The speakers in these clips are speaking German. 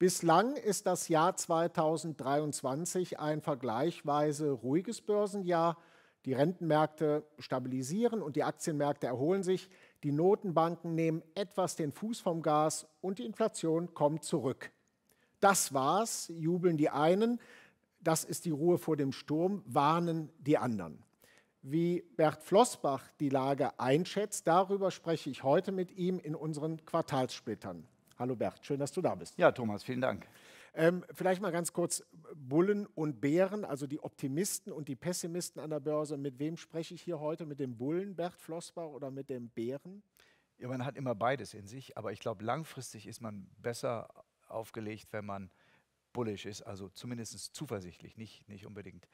Bislang ist das Jahr 2023 ein vergleichsweise ruhiges Börsenjahr. Die Rentenmärkte stabilisieren und die Aktienmärkte erholen sich. Die Notenbanken nehmen etwas den Fuß vom Gas und die Inflation kommt zurück. Das war's, jubeln die einen. Das ist die Ruhe vor dem Sturm, warnen die anderen. Wie Bert Flossbach die Lage einschätzt, darüber spreche ich heute mit ihm in unseren Quartalssplittern. Hallo Bert, schön, dass du da bist. Ja, Thomas, vielen Dank. Ähm, vielleicht mal ganz kurz Bullen und Bären, also die Optimisten und die Pessimisten an der Börse. Mit wem spreche ich hier heute? Mit dem Bullen Bert Flossbach oder mit dem Bären? Ja, man hat immer beides in sich, aber ich glaube, langfristig ist man besser aufgelegt, wenn man bullisch ist, also zumindest zuversichtlich, nicht, nicht unbedingt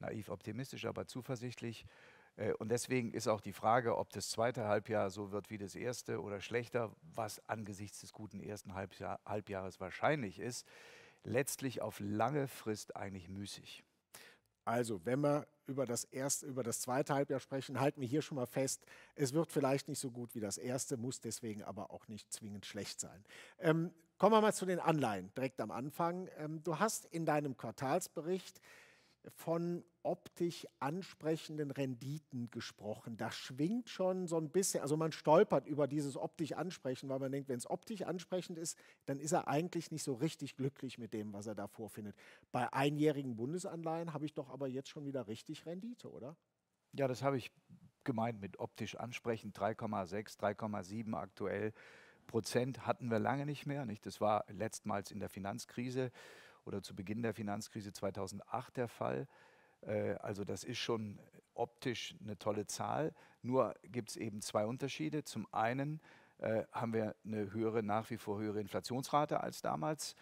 naiv optimistisch, aber zuversichtlich. Äh, und deswegen ist auch die Frage, ob das zweite Halbjahr so wird wie das erste oder schlechter, was angesichts des guten ersten Halbjahr, Halbjahres wahrscheinlich ist, letztlich auf lange Frist eigentlich müßig. Also, wenn wir über das, erste, über das zweite Halbjahr sprechen, halten wir hier schon mal fest, es wird vielleicht nicht so gut wie das erste, muss deswegen aber auch nicht zwingend schlecht sein. Ähm, kommen wir mal zu den Anleihen direkt am Anfang. Ähm, du hast in deinem Quartalsbericht von optisch ansprechenden Renditen gesprochen. Da schwingt schon so ein bisschen, also man stolpert über dieses optisch ansprechen, weil man denkt, wenn es optisch ansprechend ist, dann ist er eigentlich nicht so richtig glücklich mit dem, was er da vorfindet. Bei einjährigen Bundesanleihen habe ich doch aber jetzt schon wieder richtig Rendite, oder? Ja, das habe ich gemeint mit optisch ansprechend 3,6, 3,7 aktuell. Prozent hatten wir lange nicht mehr. Nicht? Das war letztmals in der Finanzkrise oder zu Beginn der Finanzkrise 2008 der Fall. Äh, also das ist schon optisch eine tolle Zahl. Nur gibt es eben zwei Unterschiede. Zum einen äh, haben wir eine höhere, nach wie vor höhere Inflationsrate als damals,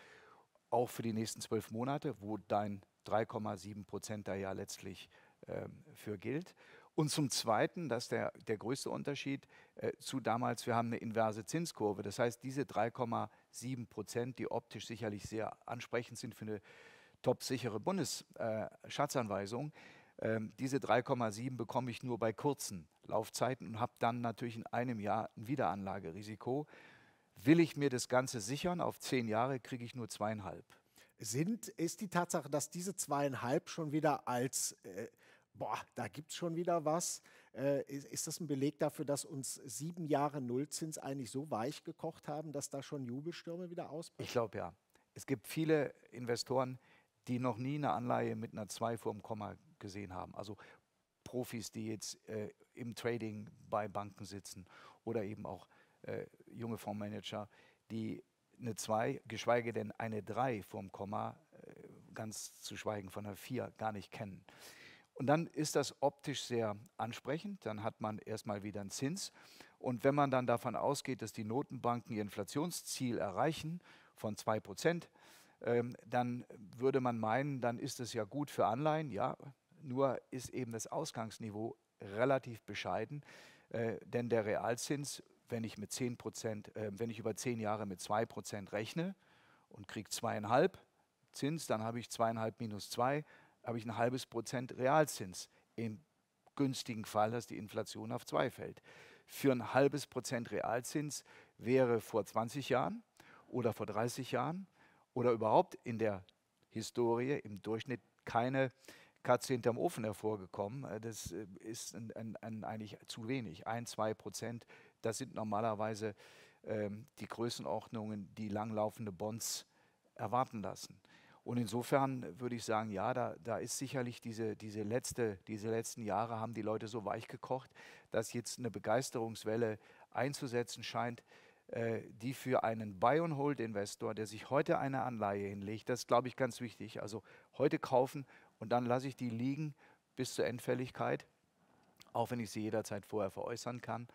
auch für die nächsten zwölf Monate, wo dein 3,7 Prozent da ja letztlich ähm, für gilt. Und zum Zweiten, das ist der, der größte Unterschied äh, zu damals, wir haben eine inverse Zinskurve. Das heißt, diese 3,7 7 Prozent, die optisch sicherlich sehr ansprechend sind für eine topsichere Bundesschatzanweisung. ähm, diese 3,7 bekomme ich nur bei kurzen Laufzeiten und habe dann natürlich in einem Jahr ein Wiederanlagerisiko. Will ich mir das Ganze sichern auf zehn Jahre, kriege ich nur zweieinhalb. Sind, ist die Tatsache, dass diese zweieinhalb schon wieder als, äh, boah, da gibt es schon wieder was, äh, ist, ist, das ein Beleg dafür, dass uns sieben Jahre Nullzins eigentlich so weich gekocht haben, dass da schon Jubelstürme wieder ausbrechen? Ich glaube ja. Es gibt viele Investoren, die noch nie eine Anleihe mit einer 2 vor dem Komma gesehen haben. Also Profis, die jetzt äh, im Trading bei Banken sitzen oder eben auch äh, junge Fondsmanager, die eine 2, geschweige denn eine 3 vorm Komma, äh, ganz zu schweigen von einer 4, gar nicht kennen. Und dann ist das optisch sehr ansprechend. Dann hat man erstmal wieder einen Zins. Und wenn man dann davon ausgeht, dass die Notenbanken ihr Inflationsziel erreichen von 2 Prozent, ähm, dann würde man meinen, dann ist es ja gut für Anleihen. Ja, nur ist eben das Ausgangsniveau relativ bescheiden, äh, denn der Realzins, wenn ich, mit 10 Prozent, äh, wenn ich über 10 Jahre mit 2 Prozent rechne und kriege zweieinhalb Zins, dann habe ich zweieinhalb minus 2, habe ich ein halbes Prozent Realzins. Im günstigen Fall, dass die Inflation auf zwei fällt. Für ein halbes Prozent Realzins wäre vor 20 Jahren oder vor 30 Jahren oder überhaupt in der Historie im Durchschnitt keine Katze hinterm Ofen hervorgekommen. Äh, das äh, ist ein, ein, ein eigentlich zu wenig. Ein, zwei Prozent, das sind normalerweise ähm, die Größenordnungen, die langlaufende Bonds erwarten lassen. Und insofern würde ich sagen, ja, da, da ist sicherlich diese, diese, letzte, diese letzten Jahre haben die Leute so weich gekocht, dass jetzt eine Begeisterungswelle einzusetzen scheint, äh, die für einen Buy-and-Hold-Investor, der sich heute eine Anleihe hinlegt, das ist, glaube ich, ganz wichtig. Also heute kaufen und dann lasse ich die liegen bis zur Endfälligkeit, auch wenn ich sie jederzeit vorher veräußern kann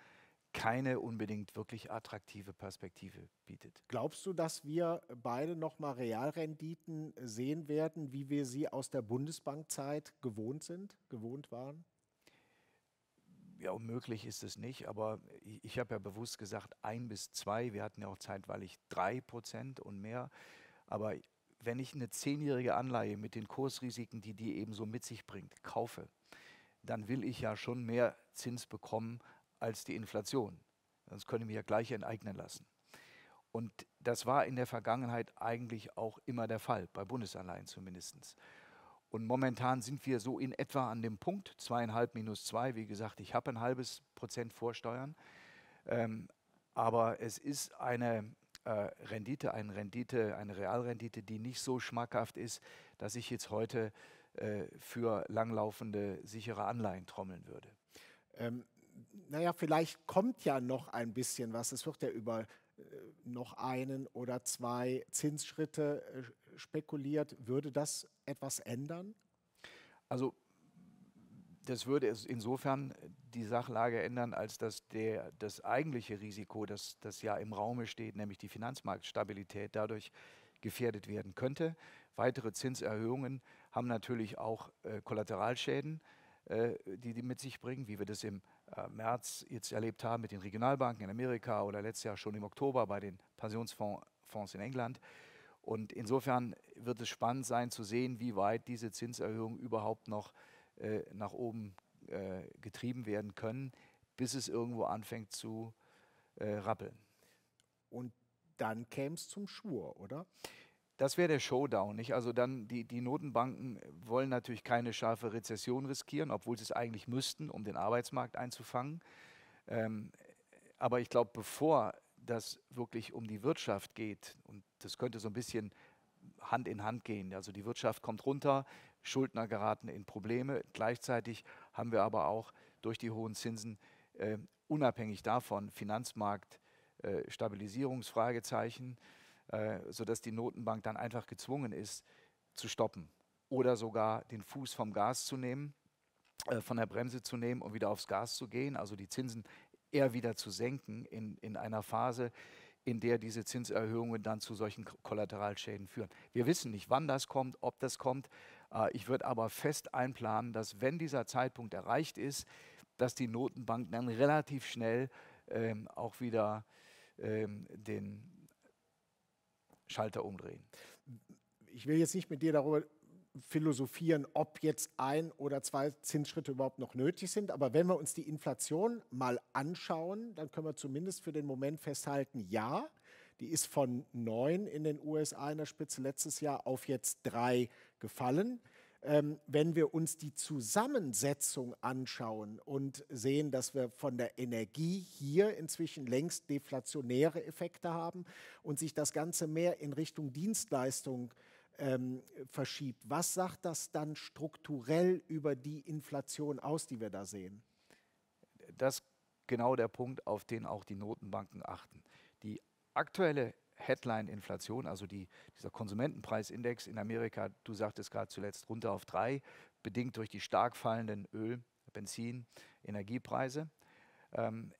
keine unbedingt wirklich attraktive Perspektive bietet. Glaubst du, dass wir beide nochmal Realrenditen sehen werden, wie wir sie aus der Bundesbankzeit gewohnt sind, gewohnt waren? Ja, unmöglich ist es nicht, aber ich, ich habe ja bewusst gesagt, ein bis zwei. Wir hatten ja auch zeitweilig drei Prozent und mehr. Aber wenn ich eine zehnjährige Anleihe mit den Kursrisiken, die die eben so mit sich bringt, kaufe, dann will ich ja schon mehr Zins bekommen, als die Inflation. Sonst könnte ich mir ja gleich enteignen lassen. Und das war in der Vergangenheit eigentlich auch immer der Fall, bei Bundesanleihen zumindest. Und momentan sind wir so in etwa an dem Punkt, zweieinhalb minus zwei. Wie gesagt, ich habe ein halbes Prozent Vorsteuern. Ähm, aber es ist eine äh, Rendite, eine Rendite, eine Realrendite, die nicht so schmackhaft ist, dass ich jetzt heute äh, für langlaufende sichere Anleihen trommeln würde. Ähm, naja, vielleicht kommt ja noch ein bisschen was. Es wird ja über äh, noch einen oder zwei Zinsschritte äh, spekuliert. Würde das etwas ändern? Also das würde insofern die Sachlage ändern, als dass der, das eigentliche Risiko, das, das ja im Raume steht, nämlich die Finanzmarktstabilität, dadurch gefährdet werden könnte. Weitere Zinserhöhungen haben natürlich auch äh, Kollateralschäden, äh, die die mit sich bringen, wie wir das im äh, März jetzt erlebt haben mit den Regionalbanken in Amerika oder letztes Jahr schon im Oktober bei den Pensionsfonds in England. Und insofern wird es spannend sein zu sehen, wie weit diese Zinserhöhungen überhaupt noch äh, nach oben äh, getrieben werden können, bis es irgendwo anfängt zu äh, rappeln. Und dann käme es zum Schwur, oder? Das wäre der Showdown, nicht? Also dann, die, die Notenbanken wollen natürlich keine scharfe Rezession riskieren, obwohl sie es eigentlich müssten, um den Arbeitsmarkt einzufangen. Ähm, aber ich glaube, bevor das wirklich um die Wirtschaft geht, und das könnte so ein bisschen Hand in Hand gehen, also die Wirtschaft kommt runter, Schuldner geraten in Probleme, gleichzeitig haben wir aber auch durch die hohen Zinsen äh, unabhängig davon Finanzmarkt, äh, Stabilisierungsfragezeichen, äh, sodass die Notenbank dann einfach gezwungen ist, zu stoppen oder sogar den Fuß vom Gas zu nehmen, äh, von der Bremse zu nehmen und wieder aufs Gas zu gehen, also die Zinsen eher wieder zu senken in, in einer Phase, in der diese Zinserhöhungen dann zu solchen Kollateralschäden führen. Wir wissen nicht, wann das kommt, ob das kommt. Äh, ich würde aber fest einplanen, dass wenn dieser Zeitpunkt erreicht ist, dass die Notenbank dann relativ schnell ähm, auch wieder ähm, den, Schalter umdrehen. Ich will jetzt nicht mit dir darüber philosophieren, ob jetzt ein oder zwei Zinsschritte überhaupt noch nötig sind. Aber wenn wir uns die Inflation mal anschauen, dann können wir zumindest für den Moment festhalten, ja, die ist von neun in den USA in der Spitze letztes Jahr auf jetzt drei gefallen. Ähm, wenn wir uns die Zusammensetzung anschauen und sehen, dass wir von der Energie hier inzwischen längst deflationäre Effekte haben und sich das Ganze mehr in Richtung Dienstleistung ähm, verschiebt, was sagt das dann strukturell über die Inflation aus, die wir da sehen? Das ist genau der Punkt, auf den auch die Notenbanken achten. Die aktuelle Headline-Inflation, also die, dieser Konsumentenpreisindex in Amerika, du sagtest gerade zuletzt runter auf drei, bedingt durch die stark fallenden Öl, Benzin, Energiepreise, ähm,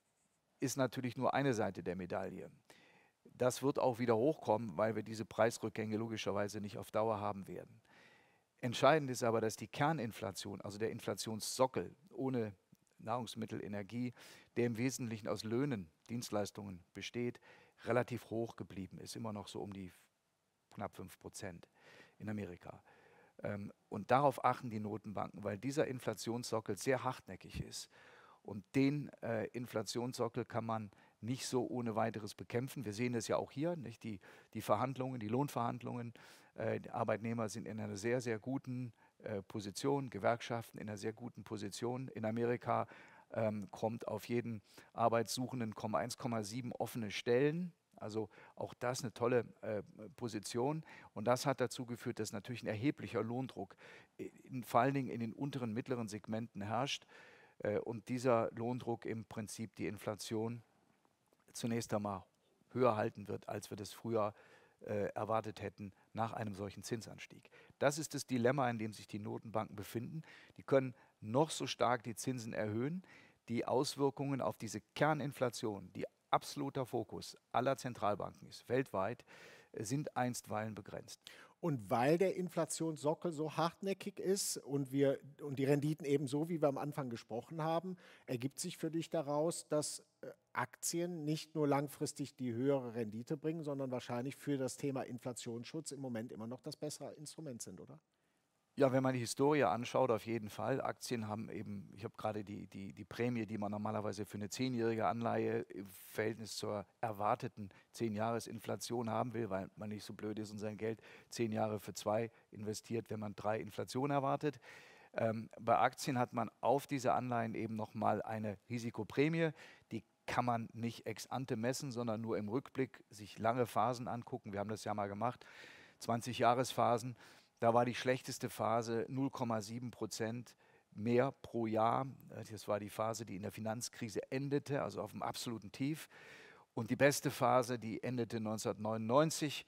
ist natürlich nur eine Seite der Medaille. Das wird auch wieder hochkommen, weil wir diese Preisrückgänge logischerweise nicht auf Dauer haben werden. Entscheidend ist aber, dass die Kerninflation, also der Inflationssockel ohne Nahrungsmittel, Energie, der im Wesentlichen aus Löhnen, Dienstleistungen besteht, relativ hoch geblieben ist, immer noch so um die knapp 5 Prozent in Amerika. Ähm, und darauf achten die Notenbanken, weil dieser Inflationssockel sehr hartnäckig ist. Und den äh, Inflationssockel kann man nicht so ohne weiteres bekämpfen. Wir sehen es ja auch hier, nicht? Die, die Verhandlungen, die Lohnverhandlungen. Äh, die Arbeitnehmer sind in einer sehr, sehr guten äh, Position, Gewerkschaften in einer sehr guten Position. In Amerika ähm, kommt auf jeden Arbeitssuchenden 1,7 offene Stellen. Also auch das eine tolle äh, Position. Und das hat dazu geführt, dass natürlich ein erheblicher Lohndruck in, vor allen Dingen in den unteren, mittleren Segmenten herrscht. Äh, und dieser Lohndruck im Prinzip die Inflation zunächst einmal höher halten wird, als wir das früher äh, erwartet hätten nach einem solchen Zinsanstieg. Das ist das Dilemma, in dem sich die Notenbanken befinden. Die können noch so stark die Zinsen erhöhen, die Auswirkungen auf diese Kerninflation, die absoluter Fokus aller Zentralbanken ist, weltweit, äh, sind einstweilen begrenzt. Und weil der Inflationssockel so hartnäckig ist und, wir, und die Renditen eben so, wie wir am Anfang gesprochen haben, ergibt sich für dich daraus, dass äh, Aktien nicht nur langfristig die höhere Rendite bringen, sondern wahrscheinlich für das Thema Inflationsschutz im Moment immer noch das bessere Instrument sind, oder? Ja, wenn man die Historie anschaut, auf jeden Fall. Aktien haben eben, ich habe gerade die, die, die Prämie, die man normalerweise für eine zehnjährige Anleihe im Verhältnis zur erwarteten zehn Zehnjahresinflation haben will, weil man nicht so blöd ist und sein Geld zehn Jahre für zwei investiert, wenn man drei Inflation erwartet. Ähm, bei Aktien hat man auf diese Anleihen eben nochmal eine Risikoprämie, die kann man nicht ex ante messen, sondern nur im Rückblick sich lange Phasen angucken. Wir haben das ja mal gemacht, 20 Jahresphasen. phasen da war die schlechteste Phase 0,7 Prozent mehr pro Jahr. Das war die Phase, die in der Finanzkrise endete, also auf dem absoluten Tief. Und die beste Phase, die endete 1999,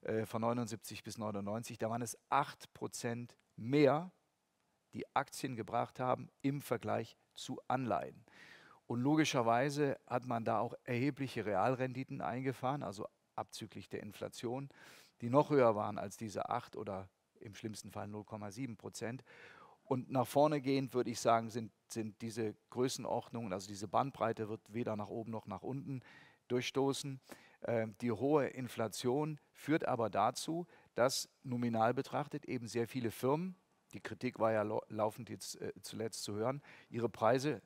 äh, von 79 bis 99, da waren es 8 Prozent mehr, die Aktien gebracht haben im Vergleich zu Anleihen. Und logischerweise hat man da auch erhebliche Realrenditen eingefahren, also abzüglich der Inflation, die noch höher waren als diese 8 oder im schlimmsten Fall 0,7 Prozent. Und nach vorne gehend würde ich sagen, sind, sind diese Größenordnungen, also diese Bandbreite wird weder nach oben noch nach unten durchstoßen. Ähm, die hohe Inflation führt aber dazu, dass nominal betrachtet eben sehr viele Firmen, die Kritik war ja laufend jetzt äh, zuletzt zu hören, ihre Preise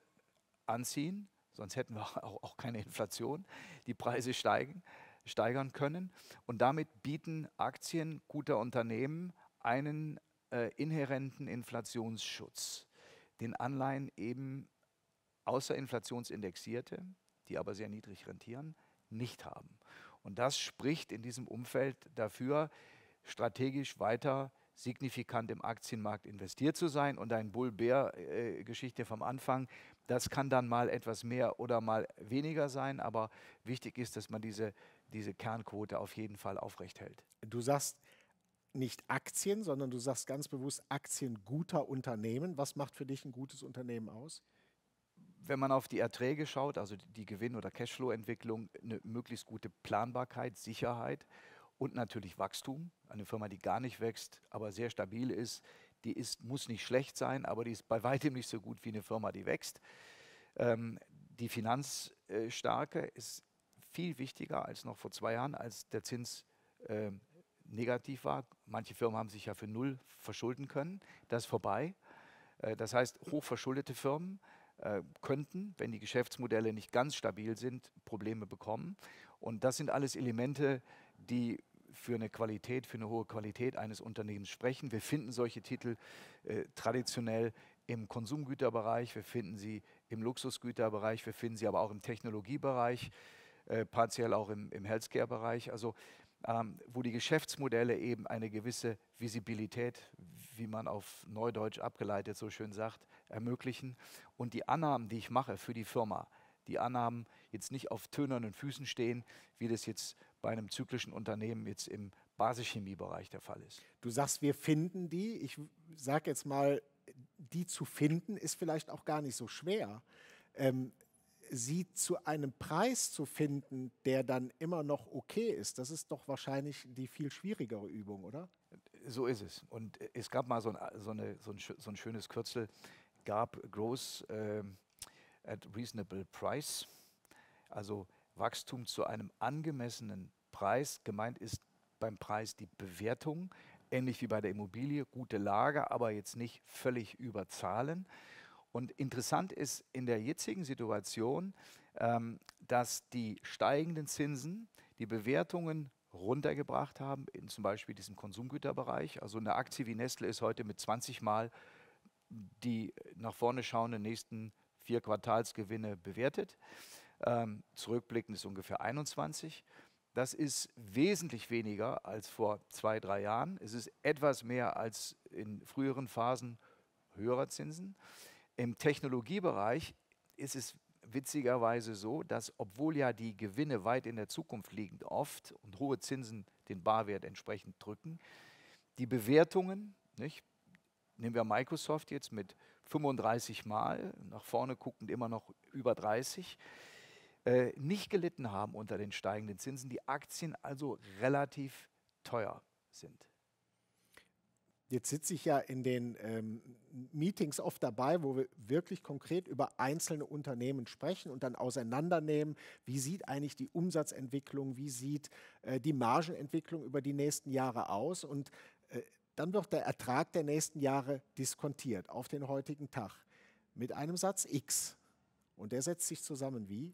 anziehen, sonst hätten wir auch, auch keine Inflation, die Preise steigen, steigern können. Und damit bieten Aktien guter Unternehmen einen äh, inhärenten Inflationsschutz, den Anleihen eben außer Inflationsindexierte, die aber sehr niedrig rentieren, nicht haben. Und das spricht in diesem Umfeld dafür, strategisch weiter signifikant im Aktienmarkt investiert zu sein. Und ein bull bär äh, geschichte vom Anfang, das kann dann mal etwas mehr oder mal weniger sein. Aber wichtig ist, dass man diese, diese Kernquote auf jeden Fall aufrecht hält. Du sagst, nicht Aktien, sondern du sagst ganz bewusst Aktien guter Unternehmen. Was macht für dich ein gutes Unternehmen aus? Wenn man auf die Erträge schaut, also die Gewinn- oder Cashflow-Entwicklung, eine möglichst gute Planbarkeit, Sicherheit und natürlich Wachstum. Eine Firma, die gar nicht wächst, aber sehr stabil ist, die ist, muss nicht schlecht sein, aber die ist bei weitem nicht so gut wie eine Firma, die wächst. Ähm, die Finanzstärke äh, ist viel wichtiger als noch vor zwei Jahren, als der Zins äh, negativ war. Manche Firmen haben sich ja für null verschulden können. Das ist vorbei. Äh, das heißt, hochverschuldete Firmen äh, könnten, wenn die Geschäftsmodelle nicht ganz stabil sind, Probleme bekommen. Und das sind alles Elemente, die für eine Qualität, für eine hohe Qualität eines Unternehmens sprechen. Wir finden solche Titel äh, traditionell im Konsumgüterbereich, wir finden sie im Luxusgüterbereich, wir finden sie aber auch im Technologiebereich, äh, partiell auch im, im Healthcare-Bereich. Also ähm, wo die Geschäftsmodelle eben eine gewisse Visibilität, wie man auf Neudeutsch abgeleitet so schön sagt, ermöglichen. Und die Annahmen, die ich mache für die Firma, die Annahmen jetzt nicht auf tönernen Füßen stehen, wie das jetzt bei einem zyklischen Unternehmen jetzt im Basischemiebereich der Fall ist. Du sagst, wir finden die. Ich sage jetzt mal, die zu finden ist vielleicht auch gar nicht so schwer. Ähm, sie zu einem Preis zu finden, der dann immer noch okay ist, das ist doch wahrscheinlich die viel schwierigere Übung, oder? So ist es. Und es gab mal so ein, so eine, so ein, so ein schönes Kürzel, gab Growth äh, at Reasonable Price, also Wachstum zu einem angemessenen Preis. Gemeint ist beim Preis die Bewertung, ähnlich wie bei der Immobilie, gute Lage, aber jetzt nicht völlig überzahlen. Und interessant ist in der jetzigen Situation, ähm, dass die steigenden Zinsen die Bewertungen runtergebracht haben, in zum Beispiel diesem Konsumgüterbereich. Also eine Aktie wie Nestle ist heute mit 20 Mal die nach vorne schauenden nächsten vier Quartalsgewinne bewertet. Ähm, zurückblickend ist ungefähr 21. Das ist wesentlich weniger als vor zwei, drei Jahren. Es ist etwas mehr als in früheren Phasen höherer Zinsen. Im Technologiebereich ist es witzigerweise so, dass obwohl ja die Gewinne weit in der Zukunft liegen, oft und hohe Zinsen den Barwert entsprechend drücken, die Bewertungen, nicht, nehmen wir Microsoft jetzt mit 35 Mal, nach vorne guckend immer noch über 30, äh, nicht gelitten haben unter den steigenden Zinsen, die Aktien also relativ teuer sind. Jetzt sitze ich ja in den ähm, Meetings oft dabei, wo wir wirklich konkret über einzelne Unternehmen sprechen und dann auseinandernehmen, wie sieht eigentlich die Umsatzentwicklung, wie sieht äh, die Margenentwicklung über die nächsten Jahre aus. Und äh, dann wird der Ertrag der nächsten Jahre diskontiert auf den heutigen Tag mit einem Satz X. Und der setzt sich zusammen wie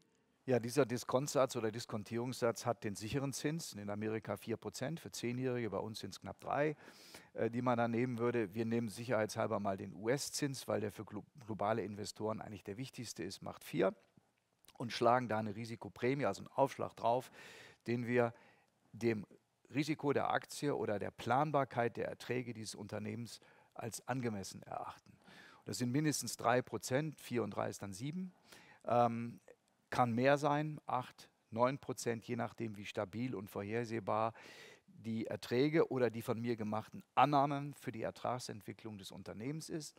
ja, dieser Diskontsatz oder Diskontierungssatz hat den sicheren Zins, in Amerika 4%, für Zehnjährige, bei uns sind es knapp 3, äh, die man da nehmen würde. Wir nehmen sicherheitshalber mal den US-Zins, weil der für globale Investoren eigentlich der wichtigste ist, macht 4 und schlagen da eine Risikoprämie, also einen Aufschlag drauf, den wir dem Risiko der Aktie oder der Planbarkeit der Erträge dieses Unternehmens als angemessen erachten. das sind mindestens 3%, 4 und 3 ist dann 7 kann mehr sein, 8, 9 Prozent, je nachdem, wie stabil und vorhersehbar die Erträge oder die von mir gemachten Annahmen für die Ertragsentwicklung des Unternehmens ist.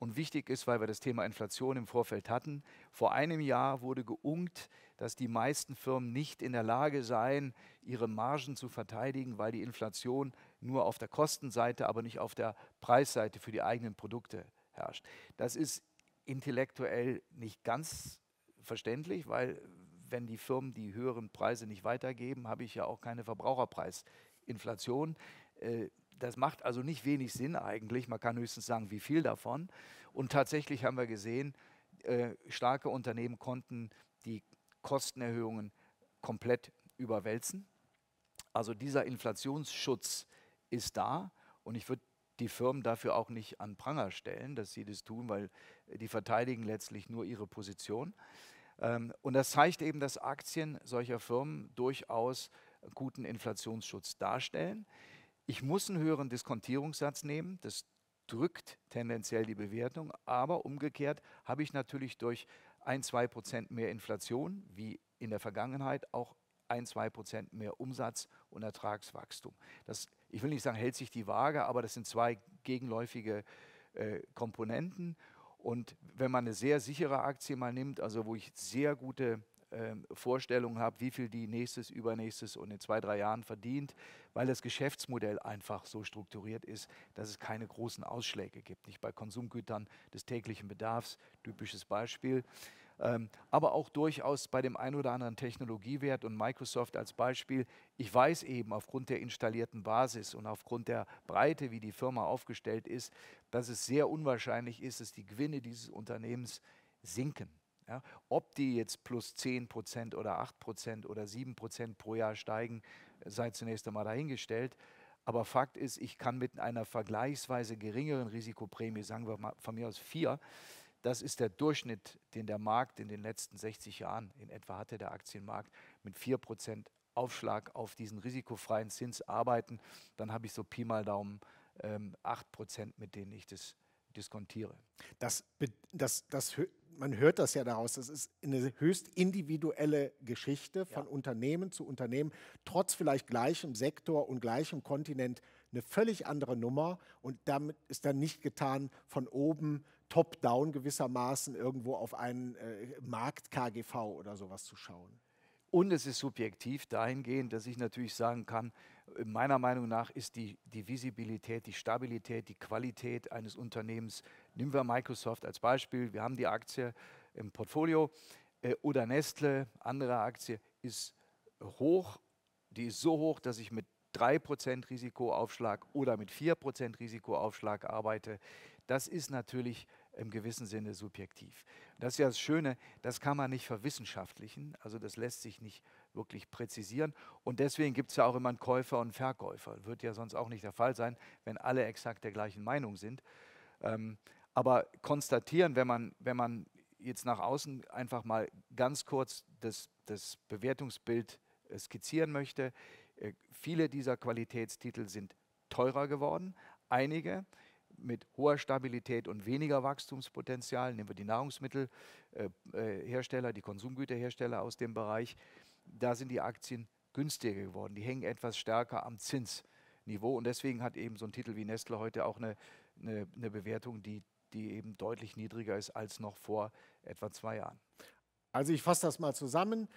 Und wichtig ist, weil wir das Thema Inflation im Vorfeld hatten, vor einem Jahr wurde geunkt, dass die meisten Firmen nicht in der Lage seien, ihre Margen zu verteidigen, weil die Inflation nur auf der Kostenseite, aber nicht auf der Preisseite für die eigenen Produkte herrscht. Das ist intellektuell nicht ganz verständlich, weil wenn die Firmen die höheren Preise nicht weitergeben, habe ich ja auch keine Verbraucherpreisinflation. Äh, das macht also nicht wenig Sinn eigentlich. Man kann höchstens sagen, wie viel davon. Und tatsächlich haben wir gesehen, äh, starke Unternehmen konnten die Kostenerhöhungen komplett überwälzen. Also dieser Inflationsschutz ist da und ich würde die Firmen dafür auch nicht an Pranger stellen, dass sie das tun, weil die verteidigen letztlich nur ihre Position. Ähm, und das zeigt eben, dass Aktien solcher Firmen durchaus guten Inflationsschutz darstellen. Ich muss einen höheren Diskontierungssatz nehmen. Das drückt tendenziell die Bewertung. Aber umgekehrt habe ich natürlich durch ein, zwei Prozent mehr Inflation, wie in der Vergangenheit, auch ein, zwei Prozent mehr Umsatz und Ertragswachstum. Das, ich will nicht sagen, hält sich die Waage, aber das sind zwei gegenläufige äh, Komponenten. Und wenn man eine sehr sichere Aktie mal nimmt, also wo ich sehr gute äh, Vorstellungen habe, wie viel die nächstes, übernächstes und in zwei, drei Jahren verdient, weil das Geschäftsmodell einfach so strukturiert ist, dass es keine großen Ausschläge gibt. Nicht bei Konsumgütern des täglichen Bedarfs, typisches Beispiel. Ähm, aber auch durchaus bei dem einen oder anderen Technologiewert und Microsoft als Beispiel. Ich weiß eben aufgrund der installierten Basis und aufgrund der Breite, wie die Firma aufgestellt ist, dass es sehr unwahrscheinlich ist, dass die Gewinne dieses Unternehmens sinken. Ja, ob die jetzt plus 10% oder 8% oder 7% pro Jahr steigen, sei zunächst einmal dahingestellt. Aber Fakt ist, ich kann mit einer vergleichsweise geringeren Risikoprämie, sagen wir mal von mir aus vier, das ist der Durchschnitt, den der Markt in den letzten 60 Jahren in etwa hatte, der Aktienmarkt mit 4% Aufschlag auf diesen risikofreien Zins arbeiten. Dann habe ich so Pi mal Daumen ähm, 8%, mit denen ich das diskontiere. Das, das, das, man hört das ja daraus, das ist eine höchst individuelle Geschichte von ja. Unternehmen zu Unternehmen, trotz vielleicht gleichem Sektor und gleichem Kontinent eine völlig andere Nummer und damit ist dann nicht getan von oben top-down gewissermaßen irgendwo auf einen äh, Markt KGV oder sowas zu schauen. Und es ist subjektiv dahingehend, dass ich natürlich sagen kann, äh, meiner Meinung nach ist die, die Visibilität, die Stabilität, die Qualität eines Unternehmens, nehmen wir Microsoft als Beispiel, wir haben die Aktie im Portfolio äh, oder Nestle, andere Aktie, ist hoch, die ist so hoch, dass ich mit 3% Risikoaufschlag oder mit 4% Risikoaufschlag arbeite. Das ist natürlich im gewissen Sinne subjektiv. Das ist ja das Schöne, das kann man nicht verwissenschaftlichen, also das lässt sich nicht wirklich präzisieren. Und deswegen gibt es ja auch immer einen Käufer und einen Verkäufer. Wird ja sonst auch nicht der Fall sein, wenn alle exakt der gleichen Meinung sind. Ähm, aber konstatieren, wenn man, wenn man jetzt nach außen einfach mal ganz kurz das, das Bewertungsbild äh, skizzieren möchte, äh, viele dieser Qualitätstitel sind teurer geworden, einige mit hoher Stabilität und weniger Wachstumspotenzial, nehmen wir die Nahrungsmittelhersteller, äh, die Konsumgüterhersteller aus dem Bereich, da sind die Aktien günstiger geworden. Die hängen etwas stärker am Zinsniveau und deswegen hat eben so ein Titel wie Nestle heute auch eine, eine, eine Bewertung, die, die eben deutlich niedriger ist als noch vor etwa zwei Jahren. Also ich fasse das mal zusammen.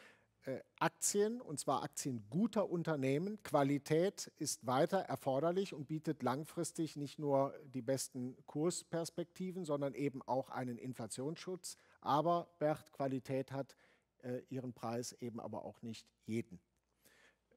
Äh, Aktien, und zwar Aktien guter Unternehmen. Qualität ist weiter erforderlich und bietet langfristig nicht nur die besten Kursperspektiven, sondern eben auch einen Inflationsschutz. Aber Bert, Qualität hat äh, ihren Preis eben aber auch nicht jeden.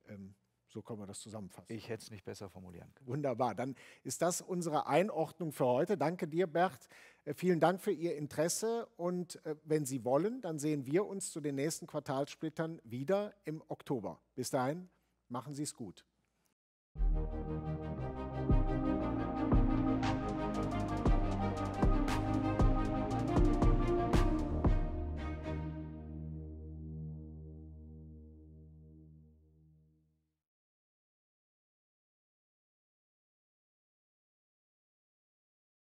Ähm, so kann man das zusammenfassen. Ich hätte es nicht besser formulieren können. Wunderbar. Dann ist das unsere Einordnung für heute. Danke dir, Bert. Äh, vielen Dank für Ihr Interesse. Und äh, wenn Sie wollen, dann sehen wir uns zu den nächsten Quartalsplittern wieder im Oktober. Bis dahin, machen Sie es gut. Musik